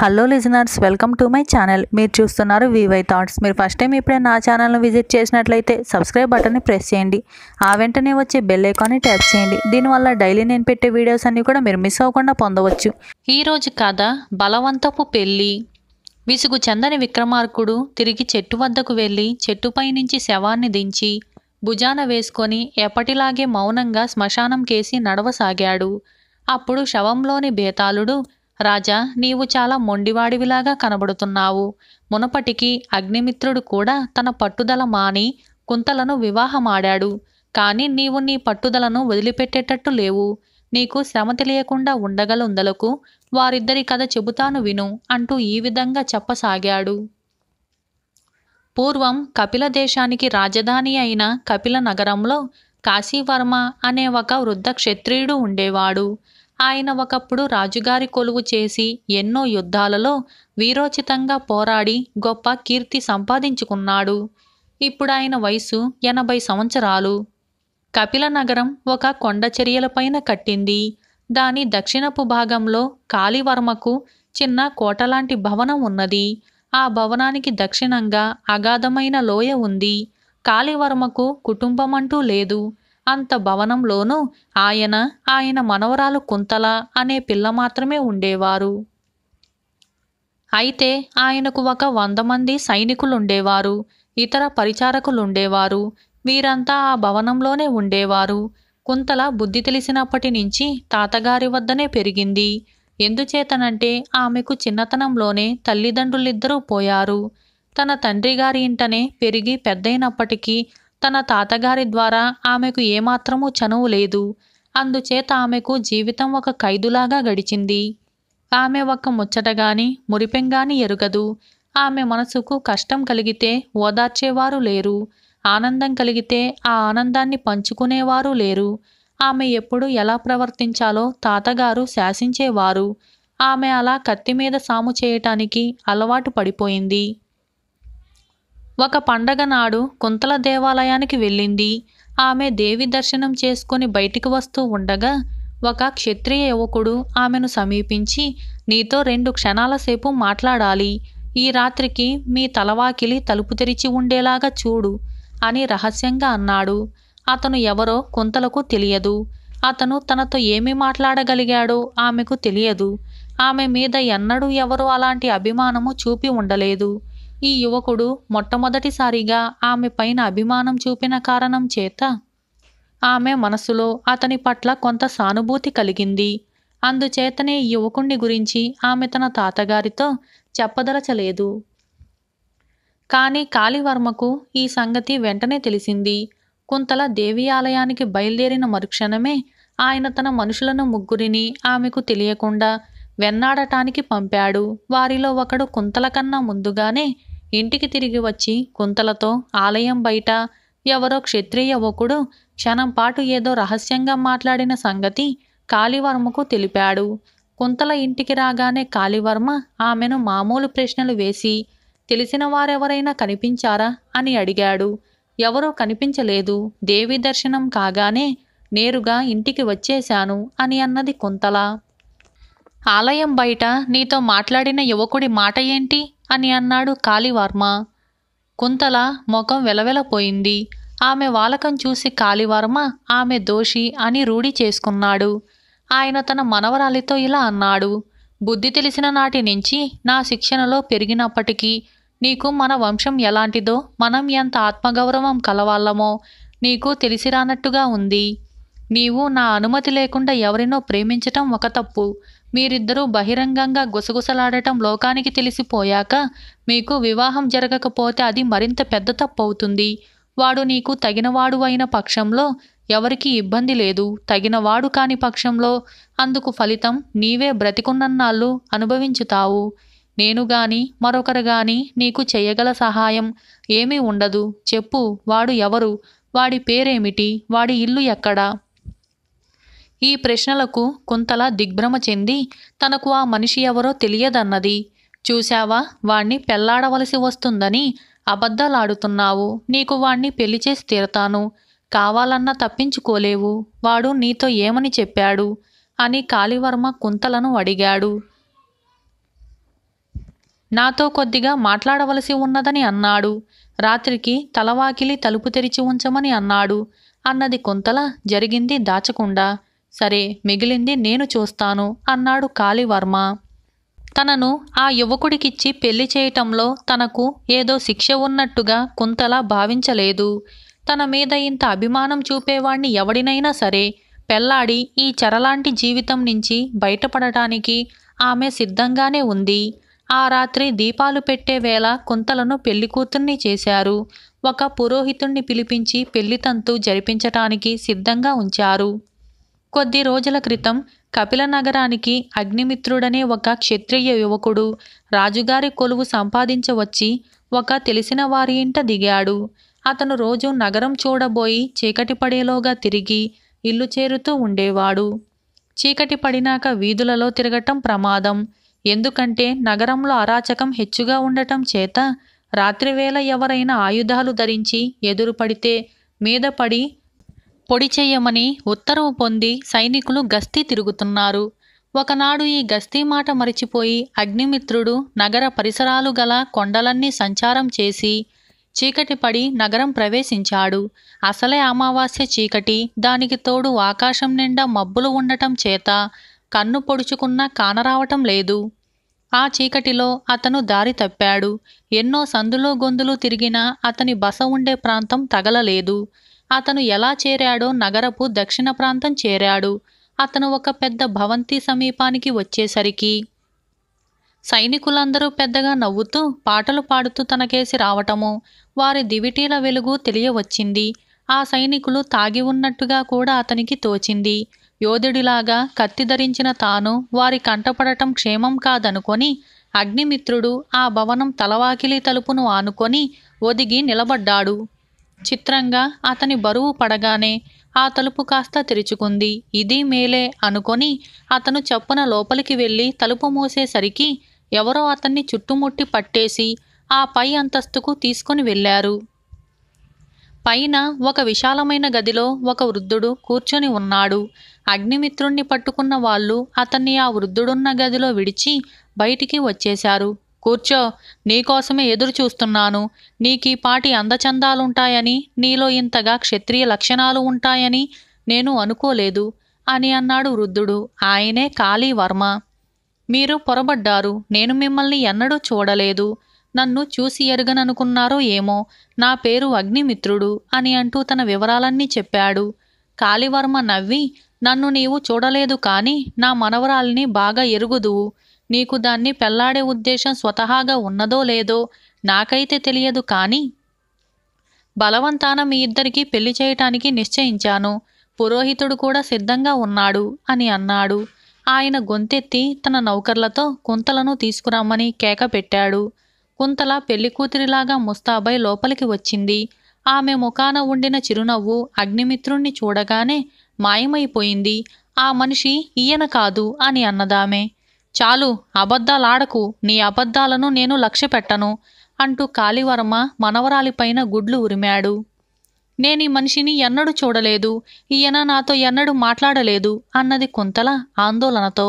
hello listeners welcome to my channel మీరు చూస్తున్నారు VY thoughts మీరు ఫస్ట్ టైం ఇప్పుడే నా ఛానల్ను విజిట్ చేసినట్లయితే సబ్స్క్రైబ్ బటన్ని ప్రెస్ చేయండి ఆ వెంటనే వచ్చే బెల్ ఐకాన్ని ట్యాప్ చేయండి దీనివల్ల డైలీ నేను పెట్టే వీడియోస్ అన్నీ కూడా మీరు మిస్ అవ్వకుండా పొందవచ్చు ఈరోజు కథ బలవంతపు పెళ్ళి విసుగు చందని విక్రమార్కుడు తిరిగి చెట్టు వద్దకు వెళ్ళి చెట్టుపై నుంచి శవాన్ని దించి భుజాన వేసుకొని ఎప్పటిలాగే మౌనంగా శ్మశానం కేసి నడవసాగాడు అప్పుడు శవంలోని బేతాళుడు రాజా నీవు చాలా మొండివాడివిలాగా కనబడుతున్నావు మునపటికి అగ్నిమిత్రుడు కూడా తన పట్టుదల మాని కుంతలను వివాహమాడాడు కానీ నీవు నీ పట్టుదలను వదిలిపెట్టేటట్టు లేవు నీకు శ్రమ తెలియకుండా ఉండగలుందలకు వారిద్దరి కథ చెబుతాను విను అంటూ ఈ విధంగా చెప్పసాగాడు పూర్వం కపిల దేశానికి రాజధాని అయిన కపిల నగరంలో కాశీవర్మ అనే ఒక వృద్ధ క్షత్రియుడు ఉండేవాడు ఆయన ఒకప్పుడు రాజుగారి కొలువు చేసి ఎన్నో యుద్ధాలలో వీరోచితంగా పోరాడి గొప్ప కీర్తి సంపాదించుకున్నాడు ఇప్పుడు ఆయన వయసు ఎనభై సంవత్సరాలు కపిలనగరం ఒక కొండచరియలపైన కట్టింది దాని దక్షిణపు భాగంలో కాళీవర్మకు చిన్న కోటలాంటి భవనం ఉన్నది ఆ భవనానికి దక్షిణంగా అగాధమైన లోయ ఉంది కాళీవర్మకు కుటుంబమంటూ లేదు అంత భవనంలోనూ ఆయన ఆయన మనవరాలు కుంతల అనే పిల్ల మాత్రమే ఉండేవారు అయితే ఆయనకు ఒక వంద మంది సైనికులుండేవారు ఇతర పరిచారకులుండేవారు వీరంతా ఆ భవనంలోనే ఉండేవారు కుంతల బుద్ధి తెలిసినప్పటి నుంచి తాతగారి వద్దనే పెరిగింది ఎందుచేతనంటే ఆమెకు చిన్నతనంలోనే తల్లిదండ్రులిద్దరూ పోయారు తన తండ్రి గారి ఇంటనే పెరిగి పెద్దయినప్పటికీ తన తాతగారి ద్వారా ఆమెకు ఏమాత్రమూ చనువు లేదు అందుచేత ఆమెకు జీవితం ఒక ఖైదులాగా గడిచింది ఆమె ఒక ముచ్చటగాని మురిపెంగాని ఎరుగదు ఆమె మనసుకు కష్టం కలిగితే ఓదార్చేవారు లేరు ఆనందం కలిగితే ఆ ఆనందాన్ని పంచుకునేవారు లేరు ఆమె ఎప్పుడు ఎలా ప్రవర్తించాలో తాతగారు శాసించేవారు ఆమె అలా కత్తి మీద సాము చేయటానికి అలవాటు పడిపోయింది ఒక పండగ నాడు కుంతల దేవాలయానికి వెళ్ళింది ఆమె దేవి దర్శనం చేసుకుని బయటికి వస్తూ ఉండగా ఒక క్షత్రియ యువకుడు ఆమెను సమీపించి నీతో రెండు క్షణాల సేపు మాట్లాడాలి ఈ రాత్రికి మీ తలవాకిలి తలుపు తెరిచి ఉండేలాగా చూడు అని రహస్యంగా అన్నాడు అతను ఎవరో కుంతలకు తెలియదు అతను తనతో ఏమి మాట్లాడగలిగాడో ఆమెకు తెలియదు ఆమె మీద ఎన్నడూ ఎవరూ అలాంటి అభిమానము చూపి ఉండలేదు ఈ యువకుడు మొట్టమొదటిసారిగా ఆమె పైన అభిమానం చూపిన కారణం చేత ఆమె మనసులో అతని పట్ల కొంత సానుభూతి కలిగింది అందుచేతనే యువకుణ్ణి గురించి ఆమె తన తాతగారితో చెప్పదలచలేదు కానీ కాళీవర్మకు ఈ సంగతి వెంటనే తెలిసింది కుంతల దేవి ఆలయానికి బయలుదేరిన మరుక్షణమే ఆయన తన మనుషులను ముగ్గురిని ఆమెకు తెలియకుండా వెన్నాడటానికి పంపాడు వారిలో ఒకడు కుంతల కన్నా ముందుగానే ఇంటికి తిరిగి వచ్చి కుంతలతో ఆలయం బయట ఎవరో క్షత్రియ ఒకడు క్షణంపాటు ఏదో రహస్యంగా మాట్లాడిన సంగతి కాళీవర్మకు తెలిపాడు కుంతల ఇంటికి రాగానే కాళీవర్మ ఆమెను మామూలు ప్రశ్నలు వేసి తెలిసిన వారెవరైనా కనిపించారా అని అడిగాడు ఎవరో కనిపించలేదు దేవి దర్శనం కాగానే నేరుగా ఇంటికి వచ్చేశాను అని అన్నది కుంతల ఆలయం బయట నీతో మాట్లాడిన యువకుడి మాట ఏంటి అని అన్నాడు కాళీవర్మ కుంతల ముఖం వెలవెలపోయింది ఆమె వాలకం చూసి కాళీవర్మ ఆమె దోషి అని రూఢి చేసుకున్నాడు ఆయన తన మనవరాలితో ఇలా అన్నాడు బుద్ధి తెలిసిన నాటి నుంచి నా శిక్షణలో పెరిగినప్పటికీ నీకు మన వంశం ఎలాంటిదో మనం ఎంత ఆత్మగౌరవం కలవాళ్ళమో నీకు తెలిసిరానట్టుగా ఉంది నీవు నా అనుమతి లేకుండా ఎవరినో ప్రేమించటం ఒక తప్పు మీరిద్దరూ బహిరంగంగా గుసగుసలాడటం లోకానికి తెలిసిపోయాక మీకు వివాహం జరగకపోతే అది మరింత పెద్ద తప్పు అవుతుంది వాడు నీకు తగినవాడు అయిన పక్షంలో ఎవరికీ ఇబ్బంది లేదు తగినవాడు కాని పక్షంలో అందుకు ఫలితం నీవే బ్రతికున్నన్నాళ్ళు అనుభవించుతావు నేను గాని మరొకరు గాని నీకు చేయగల సహాయం ఏమీ ఉండదు చెప్పు వాడు ఎవరు వాడి పేరేమిటి వాడి ఇల్లు ఎక్కడా ఈ ప్రశ్నలకు కుంతలా దిగ్భ్రమ చెంది తనకు ఆ మనిషి ఎవరో తెలియదన్నది చూశావా వాణ్ణి పెళ్లాడవలసి వస్తుందని అబద్ధాలాడుతున్నావు నీకు వాణ్ణి పెళ్లి చేసి తీరతాను కావాలన్నా తప్పించుకోలేవు వాడు నీతో ఏమని చెప్పాడు అని కాళీవర్మ కుంతలను అడిగాడు నాతో కొద్దిగా మాట్లాడవలసి ఉన్నదని అన్నాడు రాత్రికి తలవాకిలి తలుపు తెరిచి ఉంచమని అన్నాడు అన్నది కుంతల జరిగింది దాచకుండా సరే మిగిలింది నేను చూస్తాను అన్నాడు కాళీవర్మ తనను ఆ యువకుడికిచ్చి పెళ్లి చేయటంలో తనకు ఏదో శిక్ష ఉన్నట్టుగా కుంతలా భావించలేదు తన మీద ఇంత అభిమానం చూపేవాణ్ణి ఎవడినైనా సరే పెళ్లాడి ఈ చెరలాంటి జీవితం నుంచి బయటపడటానికి ఆమె సిద్ధంగానే ఉంది ఆ రాత్రి దీపాలు పెట్టే వేళ కుంతలను పెళ్లికూతుర్ని చేశారు ఒక పురోహితుణ్ణి పిలిపించి పెళ్లితంతు జరిపించటానికి సిద్ధంగా ఉంచారు కొద్ది రోజుల క్రితం కపిల నగరానికి అగ్నిమిత్రుడనే ఒక క్షత్రియ యువకుడు రాజుగారి కొలువు సంపాదించవచ్చి ఒక తెలిసిన వారి ఇంట దిగాడు అతను రోజు నగరం చూడబోయి చీకటి పడేలోగా తిరిగి ఇల్లు చేరుతూ ఉండేవాడు చీకటి పడినాక వీధులలో తిరగటం ప్రమాదం ఎందుకంటే నగరంలో అరాచకం హెచ్చుగా ఉండటం చేత రాత్రివేళ ఎవరైనా ఆయుధాలు ధరించి ఎదురుపడితే మీద పడి పొడి చేయమని ఉత్తర్వు పొంది సైనికులు గస్తీ తిరుగుతున్నారు ఒకనాడు ఈ గస్తీ మాట మరిచిపోయి అగ్నిమిత్రుడు నగర పరిసరాలు గల కొండలన్నీ సంచారం చేసి చీకటి పడి నగరం ప్రవేశించాడు అసలే అమావాస్య చీకటి దానికి తోడు ఆకాశం నిండా మబ్బులు ఉండటం చేత కన్ను పొడుచుకున్నా కానరావటం లేదు ఆ చీకటిలో అతను దారి తప్పాడు ఎన్నో సందులో గొంతులు తిరిగినా అతని బస ఉండే ప్రాంతం తగలలేదు అతను ఎలా చేరాడో నగరపు దక్షిణ ప్రాంతం చేరాడు అతను ఒక పెద్ద భవంతి సమీపానికి వచ్చేసరికి సైనికులందరూ పెద్దగా నవ్వుతూ పాటలు పాడుతూ తనకేసి రావటము వారి దివిటీల వెలుగు తెలియవచ్చింది ఆ సైనికులు తాగి ఉన్నట్టుగా కూడా అతనికి తోచింది యోధుడిలాగా కత్తి ధరించిన తాను వారి కంటపడటం క్షేమం కాదనుకొని అగ్నిమిత్రుడు ఆ భవనం తలవాకిలి తలుపును ఆనుకొని ఒదిగి నిలబడ్డాడు చిత్రంగా అతని బరువు పడగానే ఆ తలుపు కాస్త తెరుచుకుంది ఇది మేలే అనుకొని అతను చప్పున లోపలికి వెళ్ళి తలుపు మూసేసరికి ఎవరో అతన్ని చుట్టుముట్టి పట్టేసి ఆ పై అంతస్తుకు తీసుకుని వెళ్ళారు పైన ఒక విశాలమైన గదిలో ఒక వృద్ధుడు కూర్చొని ఉన్నాడు అగ్నిమిత్రుణ్ణి పట్టుకున్న వాళ్ళు అతన్ని ఆ వృద్ధుడున్న గదిలో విడిచి బయటికి వచ్చేశారు కూర్చో నీకోసమే ఎదురు చూస్తున్నాను నీకీ పాటి అందచందాలుంటాయని నీలో ఇంతగా క్షత్రియ లక్షణాలు ఉంటాయని నేను అనుకోలేదు అని అన్నాడు వృద్ధుడు ఆయనే కాళీవర్మ మీరు పొరబడ్డారు నేను మిమ్మల్ని ఎన్నడూ చూడలేదు నన్ను చూసి ఎరుగననుకున్నారో ఏమో నా పేరు అగ్నిమిత్రుడు అని అంటూ తన వివరాలన్నీ చెప్పాడు కాళీవర్మ నవ్వి నన్ను నీవు చూడలేదు కాని నా మనవరాల్ని బాగా ఎరుగుదువు నీకు దాన్ని పెళ్లాడే ఉద్దేశం స్వతహాగా ఉన్నదో లేదో నాకైతే తెలియదు కానీ బలవంతాన మీ ఇద్దరికీ పెళ్లి చేయటానికి నిశ్చయించాను పురోహితుడు కూడా సిద్ధంగా ఉన్నాడు అని అన్నాడు ఆయన గొంతెత్తి తన నౌకర్లతో కుంతలను తీసుకురమ్మని కేక పెట్టాడు కుంతల పెళ్లికూతురిలాగా ముస్తాబై లోపలికి వచ్చింది ఆమె ముఖాన ఉండిన చిరునవ్వు అగ్నిమిత్రుణ్ణి చూడగానే మాయమైపోయింది ఆ మనిషి ఈయన కాదు అని అన్నదామే చాలు అబద్ధాలాడకు నీ అబద్ధాలను నేను లక్ష్యపెట్టను అంటూ కాళీవర్మ మనవరాలిపైన గుడ్లు ఉరిమాడు నేనీ మనిషిని ఎన్నడూ చూడలేదు ఈయన నాతో ఎన్నడూ మాట్లాడలేదు అన్నది కుంతల ఆందోళనతో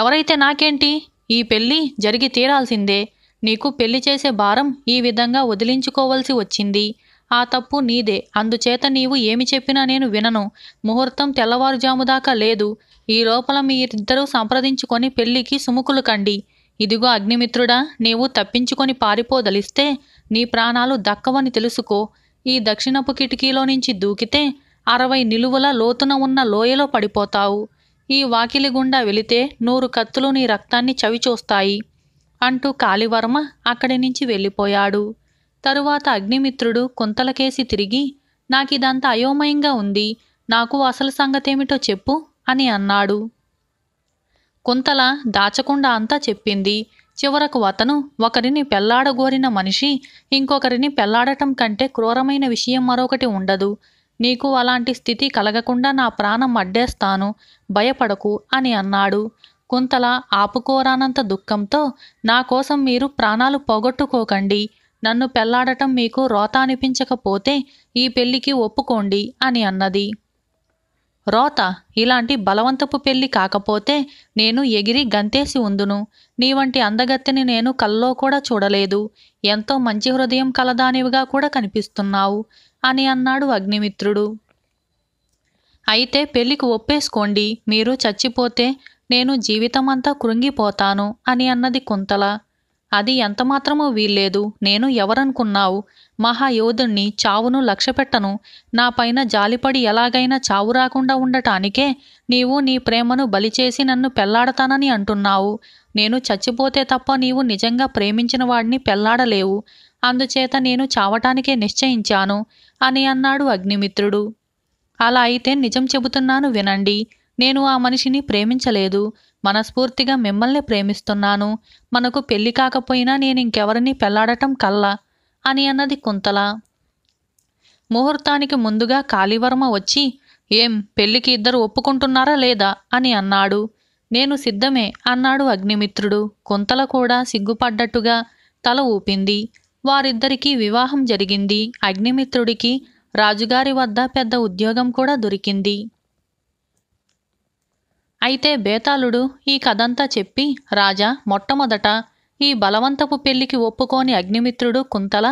ఎవరైతే నాకేంటి ఈ పెళ్ళి జరిగి తీరాల్సిందే నీకు పెళ్లి చేసే భారం ఈ విధంగా వదిలించుకోవలసి వచ్చింది ఆ తప్పు నీదే అందుచేత నీవు ఏమి చెప్పినా నేను వినను ముహూర్తం తెల్లవారుజాముదాకా లేదు ఈ లోపల మీరిద్దరూ సంప్రదించుకొని పెళ్లికి సుముకులు కండి ఇదిగో అగ్నిమిత్రుడా నీవు తప్పించుకొని పారిపోదలిస్తే నీ ప్రాణాలు దక్కవని తెలుసుకో ఈ దక్షిణపు కిటికీలో నుంచి దూకితే అరవై నిలువల లోతున ఉన్న లోయలో పడిపోతావు ఈ వాకిలి గుండా వెళితే నూరు కత్తులు నీ రక్తాన్ని చవిచూస్తాయి అంటూ కాళివర్మ అక్కడి నుంచి వెళ్ళిపోయాడు తరువాత అగ్నిమిత్రుడు కుంతలకేసి తిరిగి నాకిదంతా అయోమయంగా ఉంది నాకు అసలు సంగతేమిటో చెప్పు అని అన్నాడు కుంతల దాచకుండా అంతా చెప్పింది చివరకు అతను ఒకరిని పెళ్లాడగోరిన మనిషి ఇంకొకరిని పెళ్లాడటం కంటే క్రూరమైన విషయం మరొకటి ఉండదు నీకు అలాంటి స్థితి కలగకుండా నా ప్రాణం అడ్డేస్తాను భయపడకు అని అన్నాడు కుంతల ఆపుకోరానంత దుఃఖంతో నా కోసం మీరు ప్రాణాలు పోగొట్టుకోకండి నన్ను పెళ్లాడటం మీకు రోతానిపించకపోతే అనిపించకపోతే ఈ పెళ్లికి ఒప్పుకోండి అని అన్నది రోత ఇలాంటి బలవంతపు పెళ్లి కాకపోతే నేను ఎగిరి గంతేసి ఉందును నీ వంటి అందగత్తెని నేను కల్లో కూడా చూడలేదు ఎంతో మంచి హృదయం కలదానివిగా కూడా కనిపిస్తున్నావు అని అన్నాడు అగ్నిమిత్రుడు అయితే పెళ్లికి ఒప్పేసుకోండి మీరు చచ్చిపోతే నేను జీవితమంతా కృంగిపోతాను అని అన్నది కుంతల అది ఎంతమాత్రమూ వీల్లేదు నేను ఎవరనుకున్నావు మహాయోధుణ్ణి చావును లక్ష్యపెట్టను నాపైన జాలిపడి ఎలాగైనా చావు రాకుండా ఉండటానికే నీవు నీ ప్రేమను బలిచేసి నన్ను పెళ్లాడతానని అంటున్నావు నేను చచ్చిపోతే తప్ప నీవు నిజంగా ప్రేమించిన వాడిని పెళ్లాడలేవు అందుచేత నేను చావటానికే నిశ్చయించాను అని అన్నాడు అగ్నిమిత్రుడు అలా అయితే నిజం చెబుతున్నాను వినండి నేను ఆ మనిషిని ప్రేమించలేదు మనస్ఫూర్తిగా మిమ్మల్ని ప్రేమిస్తున్నాను మనకు పెళ్లి కాకపోయినా నేను ఇంకెవరిని పెళ్లాడటం కల్లా అని అన్నది కుంతల ముహూర్తానికి ముందుగా కాళీవర్మ వచ్చి ఏం పెళ్లికి ఇద్దరు ఒప్పుకుంటున్నారా లేదా అని అన్నాడు నేను సిద్ధమే అన్నాడు అగ్నిమిత్రుడు కుంతల కూడా సిగ్గుపడ్డట్టుగా తల ఊపింది వారిద్దరికీ వివాహం జరిగింది అగ్నిమిత్రుడికి రాజుగారి వద్ద పెద్ద ఉద్యోగం కూడా దొరికింది అయితే బేతాళుడు ఈ కథంతా చెప్పి రాజా మొట్టమొదట ఈ బలవంతపు పెళ్లికి ఒప్పుకోని అగ్నిమిత్రుడు కుంతల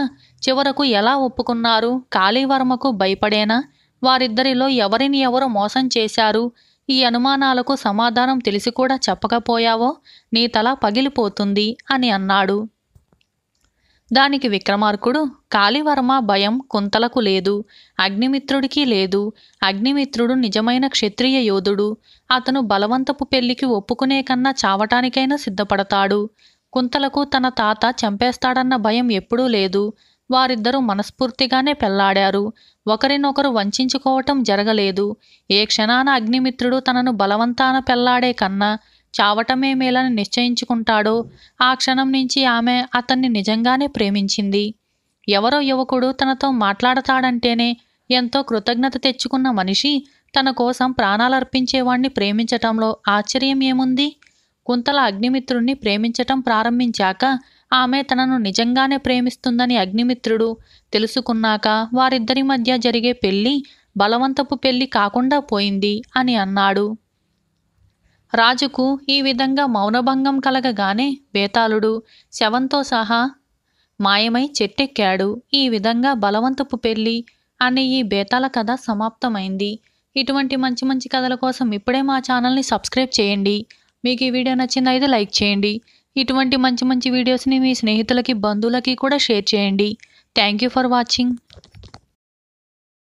చివరకు ఎలా ఒప్పుకున్నారు కాళీవర్మకు భయపడేనా వారిద్దరిలో ఎవరిని ఎవరు మోసం చేశారు ఈ అనుమానాలకు సమాధానం తెలిసి కూడా చెప్పకపోయావో నీ తల పగిలిపోతుంది అని అన్నాడు దానికి విక్రమార్కుడు కాళీవర్మ భయం కుంతలకు లేదు అగ్నిమిత్రుడికి లేదు అగ్నిమిత్రుడు నిజమైన క్షత్రియ యోధుడు అతను బలవంతపు పెళ్లికి ఒప్పుకునే కన్నా చావటానికైనా సిద్ధపడతాడు కుంతలకు తన తాత చంపేస్తాడన్న భయం ఎప్పుడూ లేదు వారిద్దరూ మనస్ఫూర్తిగానే పెళ్లాడారు ఒకరినొకరు వంచుకోవటం జరగలేదు ఏ క్షణాన అగ్నిమిత్రుడు తనను బలవంతాన పెళ్లాడే కన్నా చావటమే మేలని నిశ్చయించుకుంటాడో ఆ క్షణం నుంచి ఆమె అతన్ని నిజంగానే ప్రేమించింది ఎవరో యువకుడు తనతో మాట్లాడతాడంటేనే ఎంతో కృతజ్ఞత తెచ్చుకున్న మనిషి తన కోసం ప్రాణాలర్పించేవాణ్ణి ప్రేమించటంలో ఆశ్చర్యం ఏముంది కుంతల అగ్నిమిత్రుణ్ణి ప్రేమించటం ప్రారంభించాక ఆమె తనను నిజంగానే ప్రేమిస్తుందని అగ్నిమిత్రుడు తెలుసుకున్నాక వారిద్దరి మధ్య జరిగే పెళ్లి బలవంతపు పెళ్లి కాకుండా పోయింది అని అన్నాడు రాజుకు ఈ విధంగా మౌనభంగం కలగగానే బేతాళుడు శవంతో సహా మాయమై చెట్టెక్కాడు ఈ విధంగా బలవంతపు పెళ్ళి అనే ఈ బేతాల కథ సమాప్తమైంది ఇటువంటి మంచి మంచి కథల కోసం ఇప్పుడే మా ఛానల్ని సబ్స్క్రైబ్ చేయండి మీకు ఈ వీడియో నచ్చిందైతే లైక్ చేయండి ఇటువంటి మంచి మంచి వీడియోస్ని మీ స్నేహితులకి బంధువులకి కూడా షేర్ చేయండి థ్యాంక్ యూ ఫర్ వాచింగ్